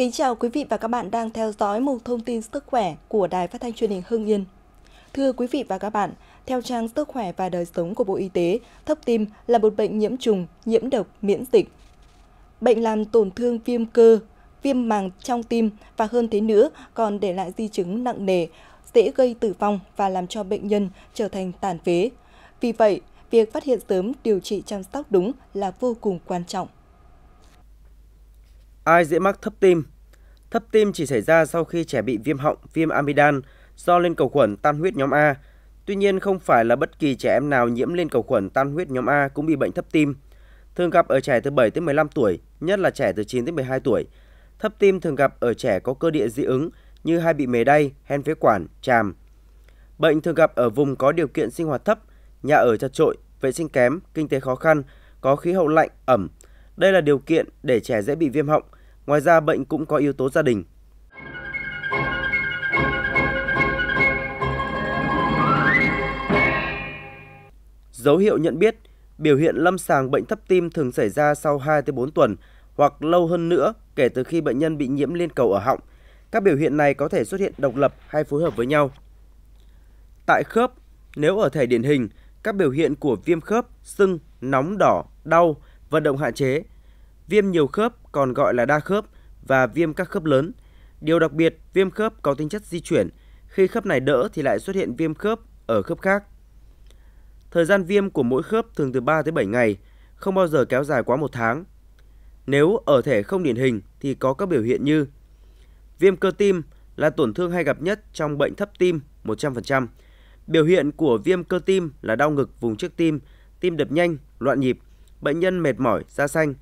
Kính chào quý vị và các bạn đang theo dõi mục thông tin sức khỏe của Đài Phát thanh Truyền hình Hưng Yên. Thưa quý vị và các bạn, theo trang Sức khỏe và đời sống của Bộ Y tế, thấp tim là một bệnh nhiễm trùng, nhiễm độc, miễn dịch. Bệnh làm tổn thương viêm cơ, viêm màng trong tim và hơn thế nữa còn để lại di chứng nặng nề, dễ gây tử vong và làm cho bệnh nhân trở thành tàn phế. Vì vậy, việc phát hiện sớm, điều trị chăm sóc đúng là vô cùng quan trọng. Ai dễ mắc thấp tim? Thấp tim chỉ xảy ra sau khi trẻ bị viêm họng, viêm amidan do lên cầu khuẩn tan huyết nhóm A. Tuy nhiên không phải là bất kỳ trẻ em nào nhiễm lên cầu khuẩn tan huyết nhóm A cũng bị bệnh thấp tim. Thường gặp ở trẻ từ 7 đến 15 tuổi, nhất là trẻ từ 9 đến 12 tuổi. Thấp tim thường gặp ở trẻ có cơ địa dị ứng như hay bị mề đay, hen phế quản, tràm. Bệnh thường gặp ở vùng có điều kiện sinh hoạt thấp, nhà ở chật trội, vệ sinh kém, kinh tế khó khăn, có khí hậu lạnh, ẩm, đây là điều kiện để trẻ dễ bị viêm họng. Ngoài ra bệnh cũng có yếu tố gia đình. Dấu hiệu nhận biết, biểu hiện lâm sàng bệnh thấp tim thường xảy ra sau 2 tới 4 tuần hoặc lâu hơn nữa kể từ khi bệnh nhân bị nhiễm liên cầu ở họng. Các biểu hiện này có thể xuất hiện độc lập hay phối hợp với nhau. Tại khớp, nếu ở thể điển hình, các biểu hiện của viêm khớp, sưng, nóng đỏ, đau vận động hạn chế. Viêm nhiều khớp còn gọi là đa khớp và viêm các khớp lớn. Điều đặc biệt, viêm khớp có tính chất di chuyển, khi khớp này đỡ thì lại xuất hiện viêm khớp ở khớp khác. Thời gian viêm của mỗi khớp thường từ 3 tới 7 ngày, không bao giờ kéo dài quá một tháng. Nếu ở thể không điển hình thì có các biểu hiện như Viêm cơ tim là tổn thương hay gặp nhất trong bệnh thấp tim 100%. Biểu hiện của viêm cơ tim là đau ngực vùng trước tim, tim đập nhanh, loạn nhịp, bệnh nhân mệt mỏi, da xanh.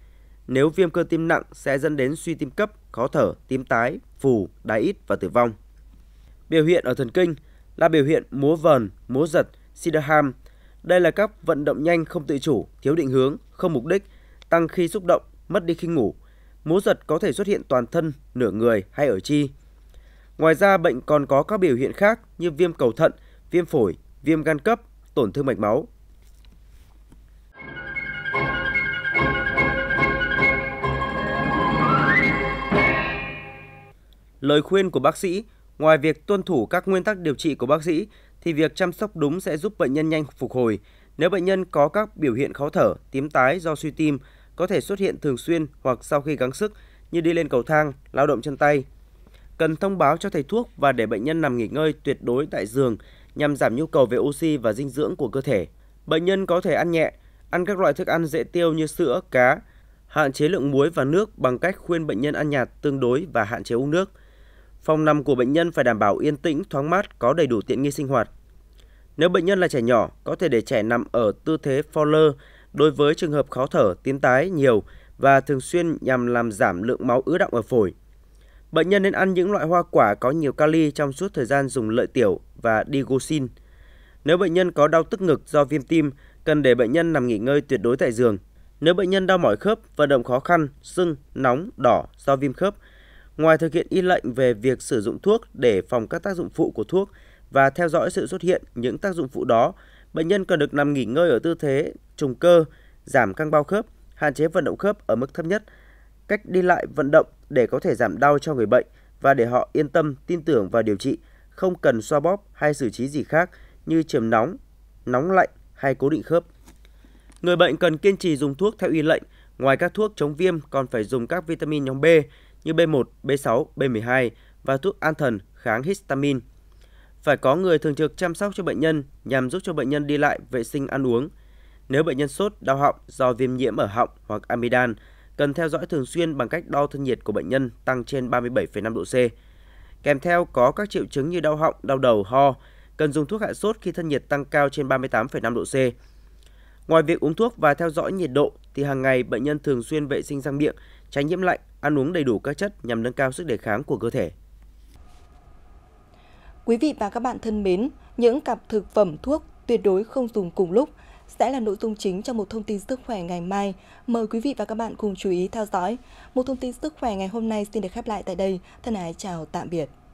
Nếu viêm cơ tim nặng sẽ dẫn đến suy tim cấp, khó thở, tím tái, phù, đái ít và tử vong. Biểu hiện ở thần kinh là biểu hiện múa vờn, múa giật, Siderham. Đây là các vận động nhanh không tự chủ, thiếu định hướng, không mục đích, tăng khi xúc động, mất đi khi ngủ. Múa giật có thể xuất hiện toàn thân, nửa người hay ở chi. Ngoài ra bệnh còn có các biểu hiện khác như viêm cầu thận, viêm phổi, viêm gan cấp, tổn thương mạch máu, Lời khuyên của bác sĩ, ngoài việc tuân thủ các nguyên tắc điều trị của bác sĩ thì việc chăm sóc đúng sẽ giúp bệnh nhân nhanh phục hồi. Nếu bệnh nhân có các biểu hiện khó thở, tím tái do suy tim có thể xuất hiện thường xuyên hoặc sau khi gắng sức như đi lên cầu thang, lao động chân tay. Cần thông báo cho thầy thuốc và để bệnh nhân nằm nghỉ ngơi tuyệt đối tại giường nhằm giảm nhu cầu về oxy và dinh dưỡng của cơ thể. Bệnh nhân có thể ăn nhẹ, ăn các loại thức ăn dễ tiêu như sữa, cá, hạn chế lượng muối và nước bằng cách khuyên bệnh nhân ăn nhạt tương đối và hạn chế uống nước. Phòng nằm của bệnh nhân phải đảm bảo yên tĩnh, thoáng mát, có đầy đủ tiện nghi sinh hoạt. Nếu bệnh nhân là trẻ nhỏ, có thể để trẻ nằm ở tư thế Fowler đối với trường hợp khó thở, tím tái nhiều và thường xuyên nhằm làm giảm lượng máu ứ động ở phổi. Bệnh nhân nên ăn những loại hoa quả có nhiều kali trong suốt thời gian dùng lợi tiểu và digoxin. Nếu bệnh nhân có đau tức ngực do viêm tim, cần để bệnh nhân nằm nghỉ ngơi tuyệt đối tại giường. Nếu bệnh nhân đau mỏi khớp, vận động khó khăn, sưng, nóng, đỏ do viêm khớp, Ngoài thực hiện y lệnh về việc sử dụng thuốc để phòng các tác dụng phụ của thuốc và theo dõi sự xuất hiện những tác dụng phụ đó, bệnh nhân cần được nằm nghỉ ngơi ở tư thế trùng cơ, giảm căng bao khớp, hạn chế vận động khớp ở mức thấp nhất, cách đi lại vận động để có thể giảm đau cho người bệnh và để họ yên tâm tin tưởng vào điều trị, không cần xoa bóp hay xử trí gì khác như chườm nóng, nóng lạnh hay cố định khớp. Người bệnh cần kiên trì dùng thuốc theo y lệnh, ngoài các thuốc chống viêm còn phải dùng các vitamin nhóm B, như B1, B6, B12 và thuốc an thần kháng histamine. Phải có người thường trực chăm sóc cho bệnh nhân nhằm giúp cho bệnh nhân đi lại, vệ sinh ăn uống. Nếu bệnh nhân sốt, đau họng do viêm nhiễm ở họng hoặc amidan, cần theo dõi thường xuyên bằng cách đo thân nhiệt của bệnh nhân tăng trên 37,5 độ C. Kèm theo có các triệu chứng như đau họng, đau đầu, ho, cần dùng thuốc hạ sốt khi thân nhiệt tăng cao trên 38,5 độ C. Ngoài việc uống thuốc và theo dõi nhiệt độ thì hàng ngày bệnh nhân thường xuyên vệ sinh răng miệng, tránh nhiễm lạnh ăn uống đầy đủ các chất nhằm nâng cao sức đề kháng của cơ thể. Quý vị và các bạn thân mến, những cặp thực phẩm thuốc tuyệt đối không dùng cùng lúc sẽ là nội dung chính trong một thông tin sức khỏe ngày mai. Mời quý vị và các bạn cùng chú ý theo dõi. Một thông tin sức khỏe ngày hôm nay xin được khép lại tại đây. Thân ái chào tạm biệt.